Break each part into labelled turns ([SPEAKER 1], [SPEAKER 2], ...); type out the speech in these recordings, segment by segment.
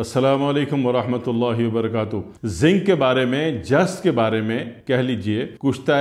[SPEAKER 1] असलकम वरहमल वरक जिंक के बारे में जस्ट के बारे में कह लीजिए कुश्ता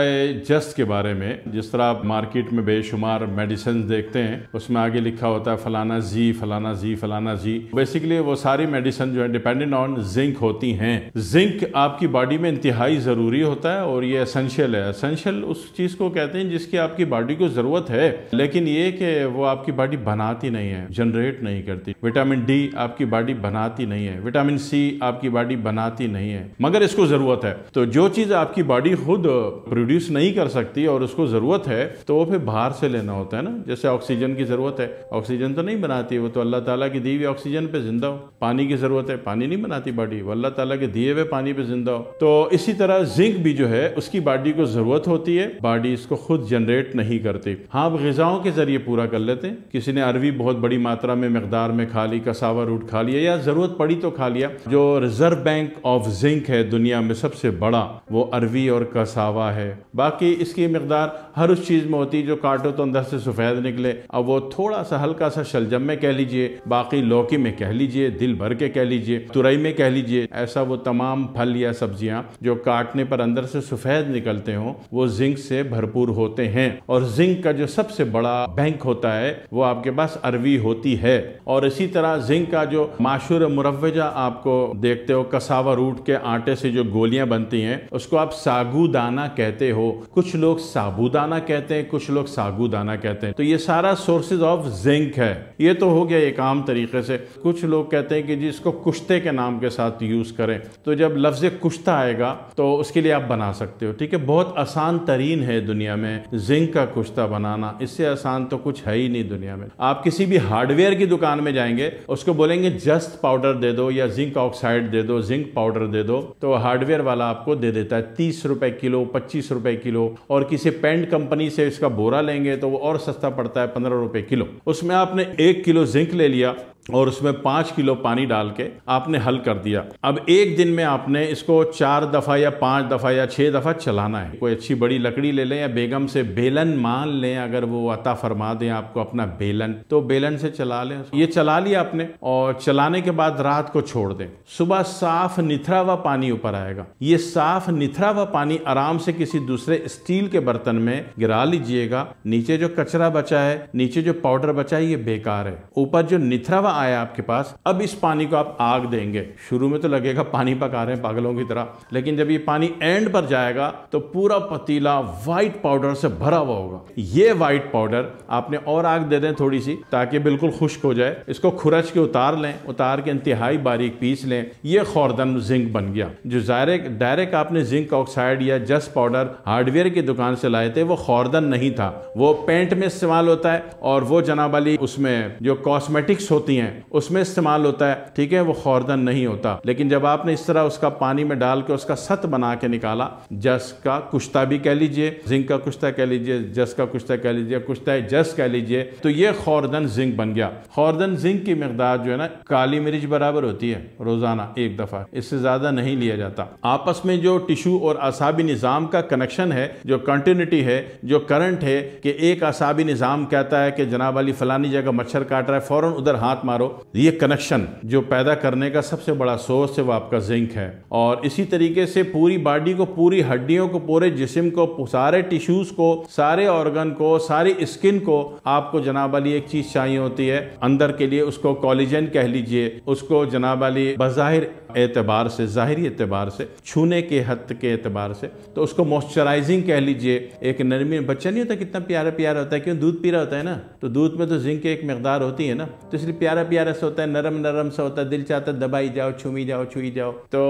[SPEAKER 1] जस्ट के बारे में जिस तरह आप मार्केट में बेशुमार मेडिसिन देखते हैं उसमें आगे लिखा होता है फलाना जी फलाना जी फलाना जी बेसिकली वो सारी मेडिसिन जो है डिपेंडेंट ऑन जिंक होती हैं जिंक आपकी बॉडी में इंतहाई ज़रूरी होता है और ये असेंशियल है असेंशियल उस चीज़ को कहते हैं जिसकी आपकी बॉडी को ज़रूरत है लेकिन ये कि वो आपकी बॉडी बनाती नहीं है जनरेट नहीं करती विटामिन डी आपकी बॉडी बनाती नहीं है विटामिन सी आपकी बॉडी बनाती नहीं है मगर इसको ज़रूरत है तो जो चीज़ आपकी बॉडी खुद प्रोड्यूस नहीं कर सकती और उसको ज़रूरत है तो वो फिर बाहर से लेना होता है ना जैसे ऑक्सीजन की ज़रूरत है ऑक्सीजन तो नहीं बनाती वो तो अल्लाह ताला की दी हुई ऑक्सीजन पे ज़िंदा हो पानी की ज़रूरत है पानी नहीं बनाती बॉडी वो अल्लाह ताला के दिए हुए पानी पे ज़िंदा हो तो इसी तरह जिंक भी जो है उसकी बॉडी को ज़रूरत होती है बॉडी इसको खुद जनरेट नहीं करती हाँ आप गज़ाओं के ज़रिए पूरा कर लेते हैं किसी ने अरवी बहुत बड़ी मात्रा में मकदार में खा ली कसावा रूट खा लिया या ज़रूरत पढ़ी तो खा लिया जो रिजर्व बैंक ऑफ जिंक है दुनिया में सबसे बड़ा वो अरवी और कसावा है बाकी इसकी मकदार हर उस चीज़ में होती है जो काटो तो अंदर से सफ़ेद निकले अब वो थोड़ा सा हल्का सा शलजम में कह लीजिए बाकी लौकी में कह लीजिए दिल भर के कह लीजिए तुरई में कह लीजिए ऐसा वो तमाम फल या सब्जियां जो काटने पर अंदर से सफ़ेद निकलते हों वो जिंक से भरपूर होते हैं और जिंक का जो सबसे बड़ा बैंक होता है वो आपके पास अरवी होती है और इसी तरह जिंक का जो माशूर मुरवजा आपको देखते हो कसावा रूट के आटे से जो गोलियां बनती हैं उसको आप सागुदाना कहते हो कुछ लोग साबुदाना कहते हैं कुछ लोग सागुदाना कहते हैं तो ये सारा सोर्सेज ऑफ जिंक है ये तो हो गया एक आम तरीके से कुछ लोग कहते हैं कि जी इसको कुश्ते के नाम के साथ यूज़ करें तो जब लफ्ज़ कुश्ता आएगा तो उसके लिए आप बना सकते हो ठीक है बहुत आसान तरीन है दुनिया में जिंक का कुश्ता बनाना इससे आसान तो कुछ है ही नहीं दुनिया में आप किसी भी हार्डवेयर की दुकान में जाएंगे उसको बोलेंगे जस्ट पाउडर पाउडर दे दो या जिंक ऑक्साइड दे दो जिंक पाउडर दे दो तो हार्डवेयर वाला आपको दे देता है तीस रुपए किलो पच्चीस रुपए किलो और किसी पेंट कंपनी से इसका बोरा लेंगे तो वो और सस्ता पड़ता है पंद्रह रुपए किलो उसमें आपने एक किलो जिंक ले लिया और उसमें पाँच किलो पानी डाल के आपने हल कर दिया अब एक दिन में आपने इसको चार दफ़ा या पाँच दफ़ा या छः दफ़ा चलाना है कोई अच्छी बड़ी लकड़ी ले लें या बेगम से बेलन मान लें अगर वो अता फरमा दें आपको अपना बेलन तो बेलन से चला लें ये चला लिया आपने और चलाने के बाद रात को छोड़ दें सुबह साफ निथरा हुआ पानी ऊपर आएगा ये साफ निथरा हुआ पानी आराम से किसी दूसरे स्टील के बर्तन में गिरा लीजिएगा नीचे जो कचरा बचा है नीचे जो पाउडर बचा है ये बेकार है ऊपर जो निथरा हुआ आया आपके पास अब इस पानी को आप आग देंगे शुरू में तो लगेगा पानी पका रहे हैं पागलों की तरह लेकिन जब ये पानी एंड पर जाएगा तो पूरा पतीला व्हाइट पाउडर से भरा हुआ होगा ये व्हाइट पाउडर आपने और आग दे दें थोड़ी सी ताकि बिल्कुल खुश्क हो जाए इसको खुरच के उतार लें उतार के इंतहाई बारीक पीस लें ये खौरदन जिंक बन गया जो डायरेक्ट डायरेक्ट आपने जिंक ऑक्साइड या जस्ट पाउडर हार्डवेयर की दुकान से लाए थे वो खौरदन नहीं था वो पेंट में इस्तेमाल होता है और वो जनाबाली उसमें जो कॉस्मेटिक्स होती हैं हैं उसमें इस्तेमाल होता है ठीक है वो खौरदन नहीं होता लेकिन जब आपने इस तरह उसका पानी में डाल के उसका सत बना के निकाला जस का कुश्ता भी कह लीजिए जिंक का कुश्ता कह लीजिए जस का कुश्ता कह लीजिए कुश्ता जस कह लीजिए तो ये खौरदन जिंक बन गया खौरदन जिंक की मकदार जो है ना काली मिर्च बराबर होती है रोजाना एक दफा इससे ज्यादा नहीं लिया जाता आपस में जो टिश्यू और असाबी निज़ाम का कनेक्शन है जो कंटिन्यूटी है जो करंट है कि एक असाबी निज़ाम कहता है कि जनाब अली फलानी जगह मच्छर काट रहा है फ़ौरन उधर हाथ मार मारो ये कनेक्शन जो पैदा करने का सबसे बड़ा सोर्स है वो आपका जिंक है और इसी तरीके से पूरी बॉडी को पूरी हड्डियों को पूरे जिसम को सारे टिश्यूज को सारे ऑर्गन को सारी स्किन को आपको जनाब वाली एक चीज चाहिए होती है अंदर के लिए उसको कॉलिजन कह लीजिए उसको जनाब वाली बाहिर एतबार से ज़ाहरी एतबार से छूने के हद के एतबार से तो उसको मॉइस्चराइजिंग कह लीजिए एक नरमी बच्चा नहीं होता कितना प्यारा प्यारा होता है क्यों दूध पी रहा होता है ना तो दूध में तो जिंक की एक मकदार होती है ना तो इसलिए प्यारा प्यारा सा होता है नरम नरम सा होता है दिल चाहता है दबाई जाओ छूमी जाओ छूई जाओ तो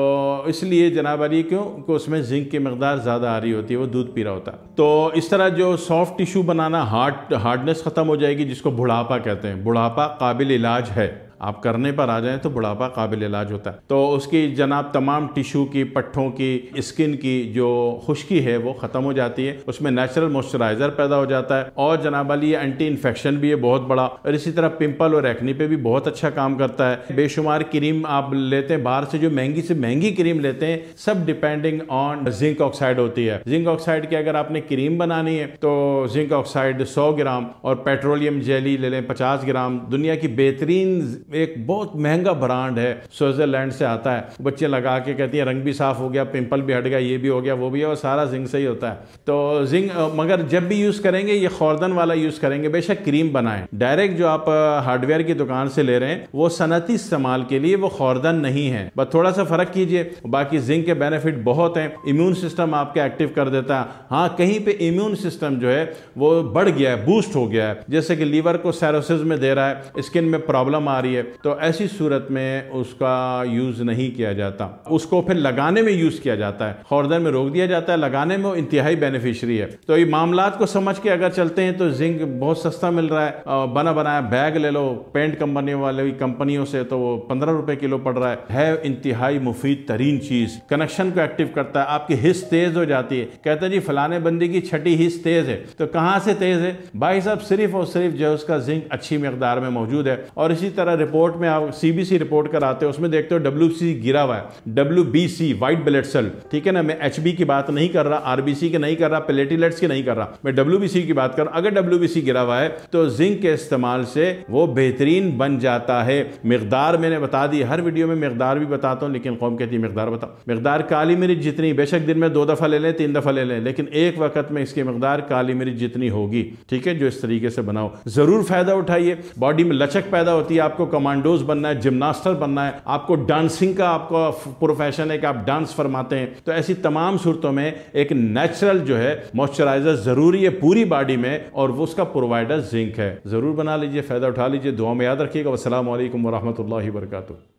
[SPEAKER 1] इसलिए जनाब अली क्यों उसमें जिंक की मकदार ज़्यादा आ रही होती है वो दूध पी रहा होता है तो इस तरह जो सॉफ्ट टिशू बनाना हार्ड हार्डनेस ख़त्म हो जाएगी जिसको बुढ़ापा कहते हैं बुढ़ापा काबिल इलाज है आप करने पर आ जाएं तो बुढ़ापा काबिल इलाज होता है तो उसकी जनाब तमाम टिशू की पट्ठों की स्किन की जो खुश्की है वो ख़त्म हो जाती है उसमें नेचुरल मॉइस्चराइज़र पैदा हो जाता है और जनाब अली एंटी इन्फेक्शन भी है बहुत बड़ा और इसी तरह पिम्पल और एक्नी पे भी बहुत अच्छा काम करता है बेशुमार क्रीम आप लेते हैं बाहर से जो महंगी से महंगी क्रीम लेते हैं सब डिपेंडिंग ऑन जिंक ऑक्साइड होती है जिंक ऑक्साइड की अगर आपने क्रीम बनानी है तो जिंक ऑक्साइड सौ ग्राम और पेट्रोलियम जेली ले लें पचास ग्राम दुनिया की बेहतरीन एक बहुत महंगा ब्रांड है स्विट्जरलैंड से आता है बच्चे लगा के कहती हैं रंग भी साफ हो गया पिंपल भी हट गया ये भी हो गया वो भी है और सारा जिंक से ही होता है तो जिंक मगर जब भी यूज़ करेंगे ये खौरदन वाला यूज़ करेंगे बेशक क्रीम बनाएं डायरेक्ट जो आप हार्डवेयर की दुकान से ले रहे हैं वो सनती इस्तेमाल के लिए वो खौरदन नहीं है बस थोड़ा सा फ़र्क कीजिए बाकी जिंक के बेनिफिट बहुत हैं इम्यून सिस्टम आपका एक्टिव कर देता है हाँ कहीं पर इम्यून सिस्टम जो है वो बढ़ गया है बूस्ट हो गया है जैसे कि लीवर को सैरोसिस में दे रहा है स्किन में प्रॉब्लम आ रही है है तो ऐसी सूरत में उसका यूज़ नहीं किया जाता उसको फिर लगाने में यूज़ किया जाता है खौरदन में रोक दिया जाता है लगाने में वो इंतहाई बेनिफिशरी है तो ये मामला को समझ के अगर चलते हैं तो जिंक बहुत सस्ता मिल रहा है बना बनाया बैग ले लो पेंट कंपनी वाले कंपनियों से तो वो पंद्रह रुपए किलो पड़ रहा है इंतहाई मुफीद तरीन चीज़ कनेक्शन को एक्टिव करता है आपकी हिस्स तेज़ हो जाती है कहते हैं जी फलाने बंदी की छठी हिस्स तेज़ है तो कहां से तेज़ है भाई साहब सिर्फ और सिर्फ जो उसका जिंक अच्छी मकदार में मौजूद है और इसी तरह रिपोर्ट में आप सीबीसी रिपोर्ट कराते हो उसमें देखते हो डब्ल्यू गिरा हुआ है डब्ल्यू व्हाइट ब्लड सेल ठीक है ना मैं एच की बात नहीं कर रहा आरबीसी की नहीं कर रहा प्लेटिलेट्स की नहीं कर रहा मैं डब्ल्यू की बात कर रहा अगर डब्ल्यू गिरा हुआ है तो जिंक के इस्तेमाल से वो बेहतरीन बन जाता है मकदार मैंने बता दी हर वीडियो में मकदार भी बताता हूँ लेकिन कौम कहती है मकदार बताओ मकदार काली मिर्च जितनी बेशक दिन में दो दफ़ा ले लें तीन दफ़ा ले लें लेकिन एक वक्त में इसकी मकदार काली मिर्च जितनी होगी ठीक है जो इस तरीके से बनाओ ज़रूर फ़ायदा उठाइए बॉडी में लचक पैदा होती है आपको कमांडोज बनना है जिमनास्टर बनना है आपको डांसिंग का आपका प्रोफेशन है कि आप डांस फरमाते हैं तो ऐसी तमाम सूरतों में एक नेचुरल जो है मॉइस्चराइजर जरूरी है पूरी बॉडी में और वो उसका प्रोवाइडर जिंक है जरूर बना लीजिए फायदा उठा लीजिए दुआ में याद रखिएगा वालकम वरहमल वर्का